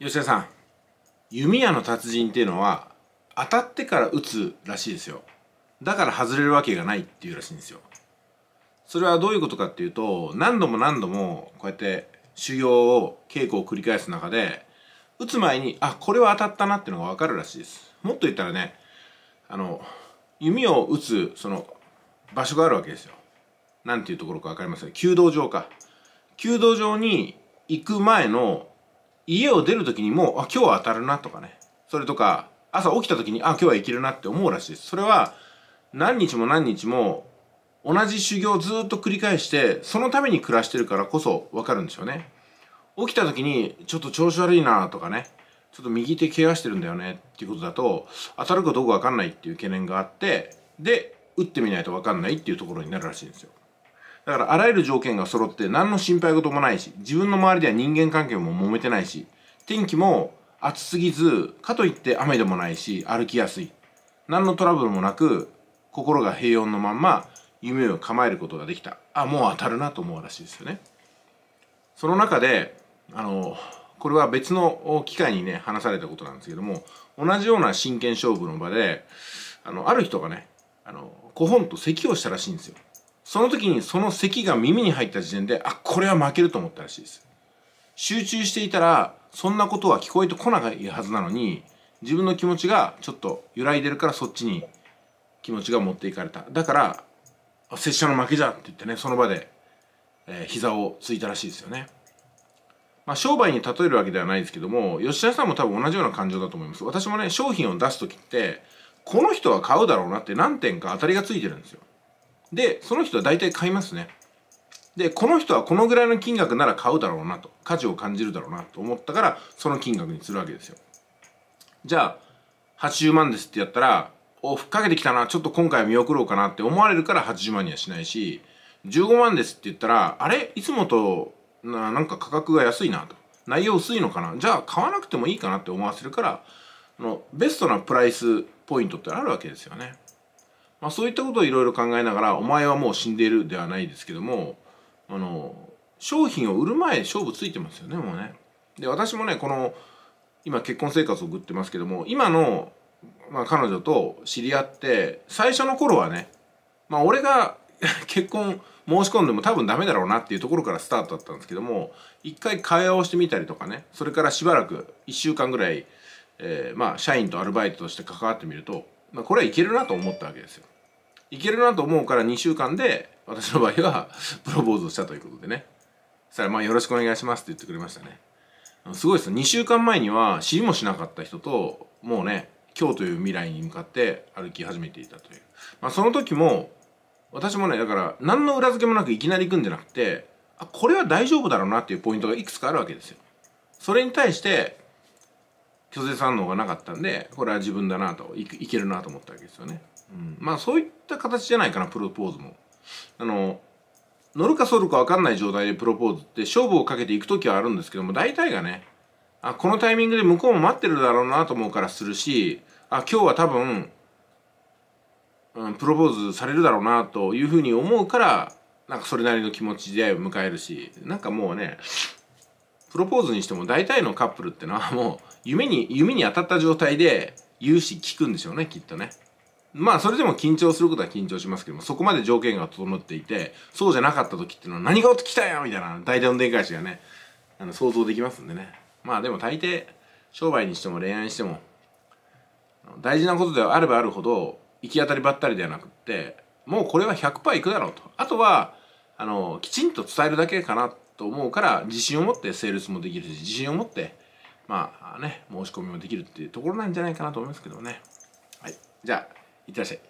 吉田さん弓矢の達人っていうのは当たってから打つらしいですよだから外れるわけがないっていうらしいんですよそれはどういうことかっていうと何度も何度もこうやって修行を稽古を繰り返す中で打つ前にあこれは当たったなっていうのが分かるらしいですもっと言ったらねあの弓を打つその場所があるわけですよなんていうところか分かりません弓道場か弓道場に行く前の家を出る時にもあ今日は当たるなとかねそれとか朝起きた時にあ今日は生きるなって思うらしいですそれは何日も何日も同じ修行をずっと繰り返してそのために暮らしてるからこそ分かるんでしょうね起きた時にちょっと調子悪いなとかねちょっと右手怪我してるんだよねっていうことだと当たるかどうか分かんないっていう懸念があってで打ってみないと分かんないっていうところになるらしいんですよだからあらゆる条件が揃って何の心配事もないし、自分の周りでは人間関係も揉めてないし、天気も暑すぎず、かといって雨でもないし、歩きやすい。何のトラブルもなく、心が平穏のまんま、夢を構えることができた。あ、もう当たるなと思うらしいですよね。その中で、あの、これは別の機会にね、話されたことなんですけども、同じような真剣勝負の場で、あの、ある人がね、あの、古本と咳をしたらしいんですよ。その時にその咳が耳に入った時点で、あ、これは負けると思ったらしいです。集中していたら、そんなことは聞こえてこないはずなのに、自分の気持ちがちょっと揺らいでるからそっちに気持ちが持っていかれた。だから、拙者の負けじゃって言ってね、その場で、えー、膝をついたらしいですよね。まあ、商売に例えるわけではないですけども、吉田さんも多分同じような感情だと思います。私もね、商品を出す時って、この人は買うだろうなって何点か当たりがついてるんですよ。でその人は大体買いますねでこの人はこのぐらいの金額なら買うだろうなと価値を感じるだろうなと思ったからその金額にするわけですよじゃあ80万ですってやったらおふっかけてきたなちょっと今回は見送ろうかなって思われるから80万にはしないし15万ですって言ったらあれいつもとななんか価格が安いなと内容薄いのかなじゃあ買わなくてもいいかなって思わせるからのベストなプライスポイントってあるわけですよね。まあ、そういったことをいろいろ考えながら、お前はもう死んでいるではないですけども、あの、商品を売る前勝負ついてますよね、もうね。で、私もね、この、今結婚生活を送ってますけども、今の、まあ、彼女と知り合って、最初の頃はね、まあ、俺が 結婚申し込んでも多分ダメだろうなっていうところからスタートだったんですけども、一回会話をしてみたりとかね、それからしばらく、1週間ぐらい、えー、まあ、社員とアルバイトとして関わってみると、まあ、これはいけるなと思ったわけですよ。いけるなと思うから2週間で私の場合は プロポーズをしたということでねそしたら「まあよろしくお願いします」って言ってくれましたねすごいです2週間前には知りもしなかった人ともうね今日という未来に向かって歩き始めていたという、まあ、その時も私もねだから何の裏付けもなくいきなり行くんじゃなくてあこれは大丈夫だろうなっていうポイントがいくつかあるわけですよそれに対して拒絶反応がなかったんでこれは自分だなといいけるなと思ったわけですよね、うん、まあそういった形じゃないかなプロポーズもあの乗るか反るか分かんない状態でプロポーズって勝負をかけていく時はあるんですけども大体がねあこのタイミングで向こうも待ってるだろうなと思うからするしあ今日は多分、うん、プロポーズされるだろうなというふうに思うからなんかそれなりの気持ちで迎えるしなんかもうねプロポーズにしても大体のカップルってのは もう夢に夢に当たった状態で融資効くんでしょうねきっとねまあそれでも緊張することは緊張しますけどもそこまで条件が整っていてそうじゃなかった時っていうのは何が起きたよみたいな大体の展開しがねあの想像できますんでねまあでも大抵商売にしても恋愛にしても大事なことであればあるほど行き当たりばったりではなくってもうこれは100%いくだろうとあとはあのきちんと伝えるだけかなってと思うから自信を持ってセールスもできるし自信を持ってまあね申し込みもできるっていうところなんじゃないかなと思いますけどねはいじゃあいってらっしゃい